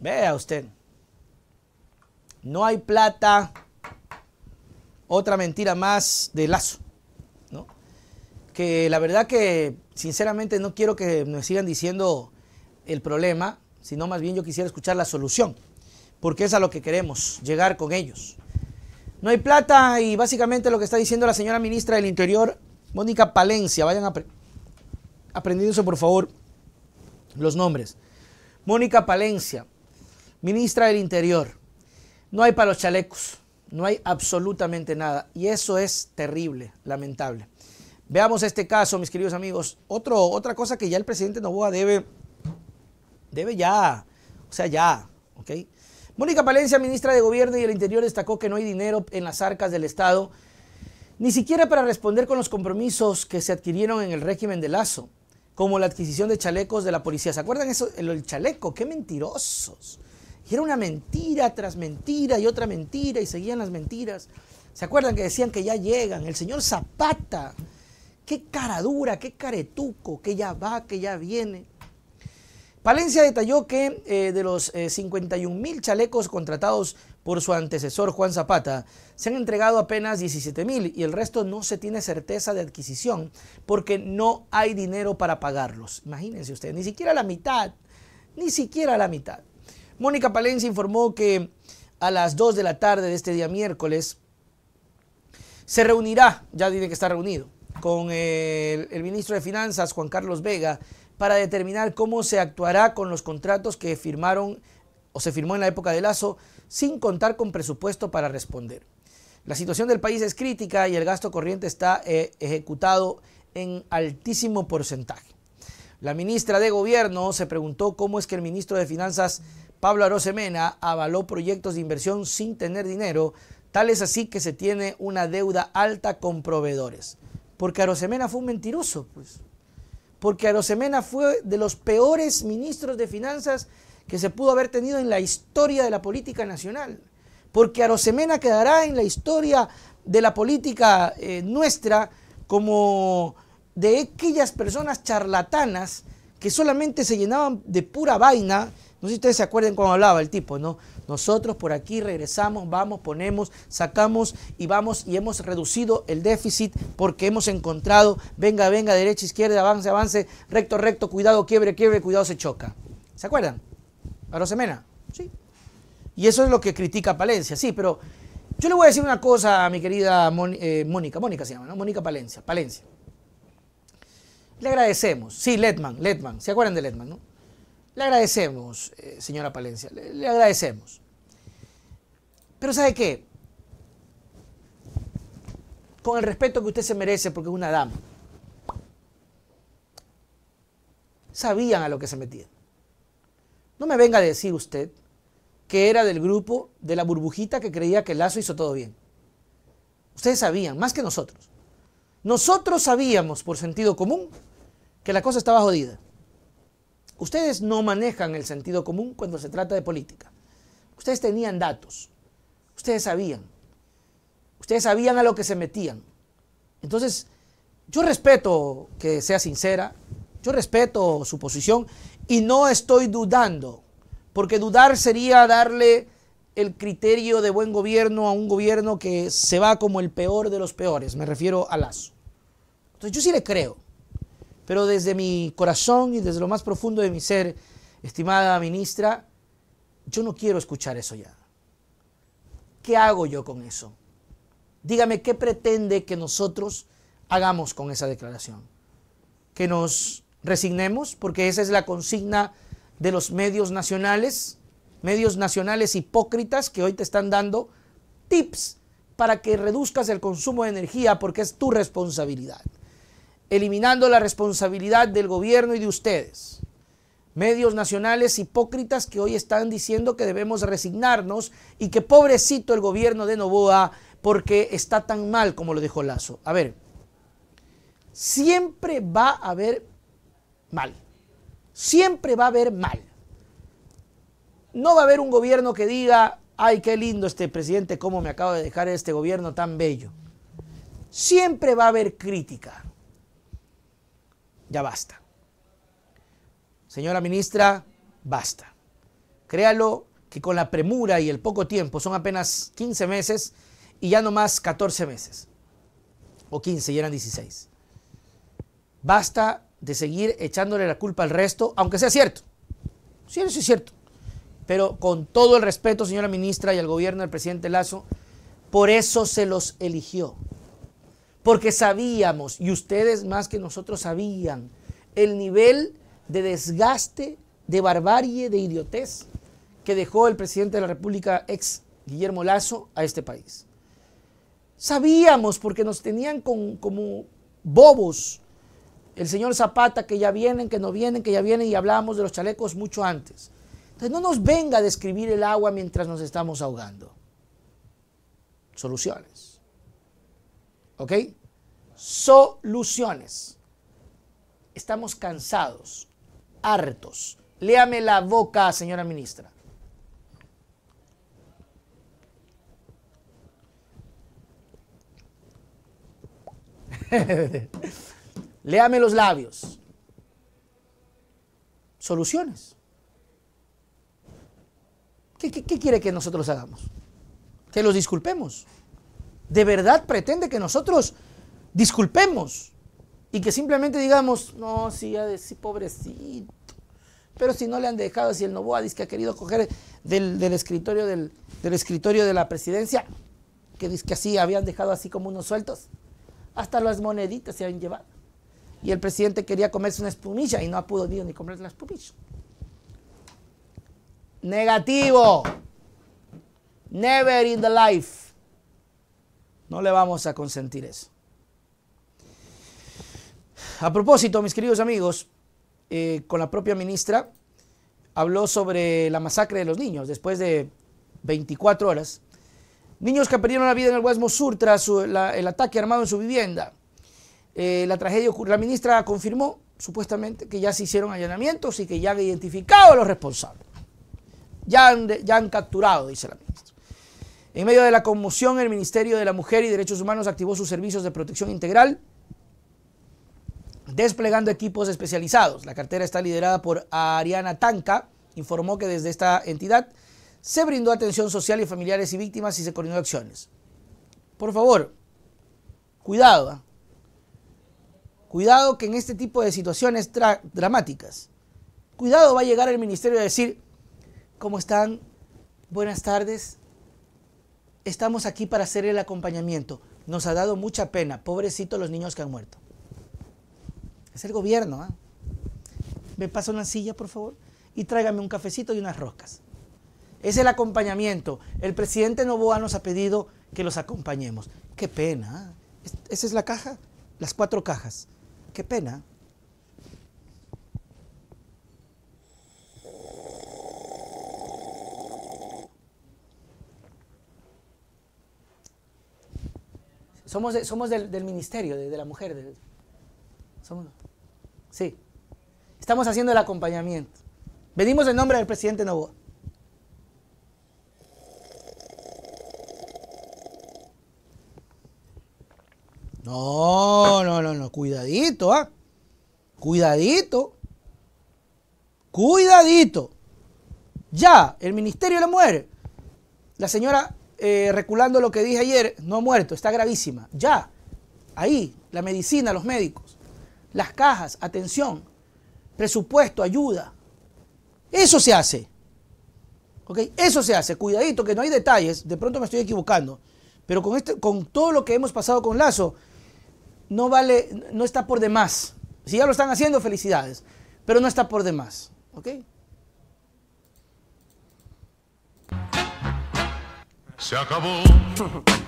Vea usted. No hay plata. Otra mentira más de Lazo. ¿no? Que la verdad que sinceramente no quiero que me sigan diciendo el problema, sino más bien yo quisiera escuchar la solución. Porque es a lo que queremos, llegar con ellos. No hay plata y básicamente lo que está diciendo la señora ministra del Interior, Mónica Palencia, vayan a aprendiéndose por favor los nombres. Mónica Palencia, Ministra del Interior, no hay para los chalecos, no hay absolutamente nada. Y eso es terrible, lamentable. Veamos este caso, mis queridos amigos. otra cosa que ya el presidente Novoa debe, debe ya, o sea, ya, ¿ok? Mónica Palencia, ministra de Gobierno y del Interior, destacó que no hay dinero en las arcas del Estado, ni siquiera para responder con los compromisos que se adquirieron en el régimen de Lazo, como la adquisición de chalecos de la policía. ¿Se acuerdan eso? El chaleco, qué mentirosos. Y era una mentira tras mentira y otra mentira y seguían las mentiras. ¿Se acuerdan que decían que ya llegan? El señor Zapata. Qué cara dura, qué caretuco, que ya va, que ya viene. Palencia detalló que eh, de los 51 eh, mil chalecos contratados por su antecesor Juan Zapata, se han entregado apenas 17 mil y el resto no se tiene certeza de adquisición porque no hay dinero para pagarlos. Imagínense ustedes, ni siquiera la mitad, ni siquiera la mitad. Mónica Palencia informó que a las 2 de la tarde de este día miércoles se reunirá, ya tiene que está reunido, con el, ministro de Finanzas, Juan Carlos Vega, para determinar cómo se actuará con los contratos que firmaron o se firmó en la época de Lazo sin contar con presupuesto para responder. La situación del país es crítica y el gasto corriente está eh, ejecutado en altísimo porcentaje. La ministra de Gobierno se preguntó cómo es que el ministro de Finanzas Pablo Arosemena avaló proyectos de inversión sin tener dinero, tal es así que se tiene una deuda alta con proveedores. Porque Arosemena fue un mentiroso, pues. Porque Arosemena fue de los peores ministros de finanzas que se pudo haber tenido en la historia de la política nacional. Porque Arosemena quedará en la historia de la política eh, nuestra como de aquellas personas charlatanas que solamente se llenaban de pura vaina no sé si ustedes se acuerdan cuando hablaba el tipo, ¿no? Nosotros por aquí regresamos, vamos, ponemos, sacamos y vamos y hemos reducido el déficit porque hemos encontrado, venga, venga, derecha, izquierda, avance, avance, recto, recto, cuidado, quiebre, quiebre, cuidado, se choca. ¿Se acuerdan? ¿A Rosemena? sí. Y eso es lo que critica Palencia, sí, pero yo le voy a decir una cosa a mi querida eh, Mónica, Mónica se llama, ¿no? Mónica Palencia, Palencia. Le agradecemos, sí, Letman, Letman, ¿se acuerdan de Letman, no? Le agradecemos, eh, señora Palencia, le, agradecemos. Pero ¿sabe qué? Con el respeto que usted se merece porque es una dama. Sabían a lo que se metían. No me venga a decir usted que era del grupo de la burbujita que creía que Lazo hizo todo bien. Ustedes sabían, más que nosotros. Nosotros sabíamos, por sentido común, que la cosa estaba jodida. Ustedes no manejan el sentido común cuando se trata de política. Ustedes tenían datos, ustedes sabían, ustedes sabían a lo que se metían. Entonces, yo respeto que sea sincera, yo respeto su posición y no estoy dudando, porque dudar sería darle el criterio de buen gobierno a un gobierno que se va como el peor de los peores, me refiero a Lazo. Entonces yo sí le creo. Pero desde mi corazón y desde lo más profundo de mi ser, estimada ministra, yo no quiero escuchar eso ya. ¿Qué hago yo con eso? Dígame qué pretende que nosotros hagamos con esa declaración. Que nos resignemos, porque esa es la consigna de los medios nacionales, medios nacionales hipócritas que hoy te están dando tips para que reduzcas el consumo de energía porque es tu responsabilidad eliminando la responsabilidad del gobierno y de ustedes. Medios nacionales hipócritas que hoy están diciendo que debemos resignarnos y que pobrecito el gobierno de Novoa porque está tan mal como lo dijo Lazo. A ver, siempre va a haber mal. Siempre va a haber mal. No va a haber un gobierno que diga, ay, qué lindo este presidente, cómo me acaba de dejar este gobierno tan bello. Siempre va a haber crítica ya basta. Señora ministra, basta. Créalo que con la premura y el poco tiempo, son apenas 15 meses y ya no más 14 meses, o 15 ya eran 16. Basta de seguir echándole la culpa al resto, aunque sea cierto. Sí, eso es cierto. Pero con todo el respeto, señora ministra, y al gobierno del presidente Lazo, por eso se los eligió porque sabíamos, y ustedes más que nosotros sabían, el nivel de desgaste, de barbarie, de idiotez que dejó el presidente de la República, ex Guillermo Lazo, a este país. Sabíamos porque nos tenían como bobos. El señor Zapata, que ya vienen, que no vienen, que ya vienen, y hablábamos de los chalecos mucho antes. Entonces no nos venga a describir el agua mientras nos estamos ahogando. Soluciones. ¿Ok? Soluciones. Estamos cansados, hartos. Léame la boca, señora ministra. Léame los labios. Soluciones. ¿Qué, quiere que nosotros hagamos? Que los disculpemos de verdad pretende que nosotros disculpemos y que simplemente digamos, no, sí, sí pobrecito. Pero si no le han dejado, si el Novoa dice que ha querido coger del, escritorio del, escritorio de la presidencia, que dice que así habían dejado así como unos sueltos, hasta las moneditas se habían llevado. Y el presidente quería comerse una espumilla y no ha podido ni comerse una espumilla. Negativo. Never in the life no le vamos a consentir eso. A propósito, mis queridos amigos, eh, con la propia ministra habló sobre la masacre de los niños después de 24 horas. Niños que perdieron la vida en el Guasmo Sur tras el ataque armado en su vivienda. Eh, la tragedia La ministra confirmó supuestamente que ya se hicieron allanamientos y que ya han identificado a los responsables. ya han capturado, dice la ministra. En medio de la conmoción, el Ministerio de la Mujer y Derechos Humanos activó sus servicios de protección integral, desplegando equipos especializados. La cartera está liderada por Ariana Tanca, informó que desde esta entidad se brindó atención social y familiares y víctimas y se coordinó acciones. Por favor, cuidado. ¿ah? Cuidado que en este tipo de situaciones dramáticas, cuidado va a llegar el ministerio a decir, ¿cómo están? Buenas tardes, estamos aquí para hacer el acompañamiento. Nos ha dado mucha pena, pobrecitos los niños que han muerto. Es el gobierno. ¿ah? Me pasa una silla, por favor, y tráigame un cafecito y unas rocas. Es el acompañamiento. El presidente Novoa nos ha pedido que los acompañemos. Qué pena. ¿ah? Esa es la caja, las cuatro cajas. Qué pena. Somos, del, ministerio, de, la mujer. sí. Estamos haciendo el acompañamiento. Venimos en nombre del presidente Novoa. No, no, no, no. Cuidadito, ¿ah? Cuidadito. Cuidadito. Ya, el Ministerio de la Mujer. La señora eh, reculando lo que dije ayer, no ha muerto, está gravísima. Ya, ahí, la medicina, los médicos, las cajas, atención, presupuesto, ayuda. Eso se hace. ¿Ok? Eso se hace. Cuidadito, que no hay detalles, de pronto me estoy equivocando. Pero con, este, con todo lo que hemos pasado con Lazo, no vale, no está por demás. Si ya lo están haciendo, felicidades. Pero no está por demás. ¿Ok? Se acabó.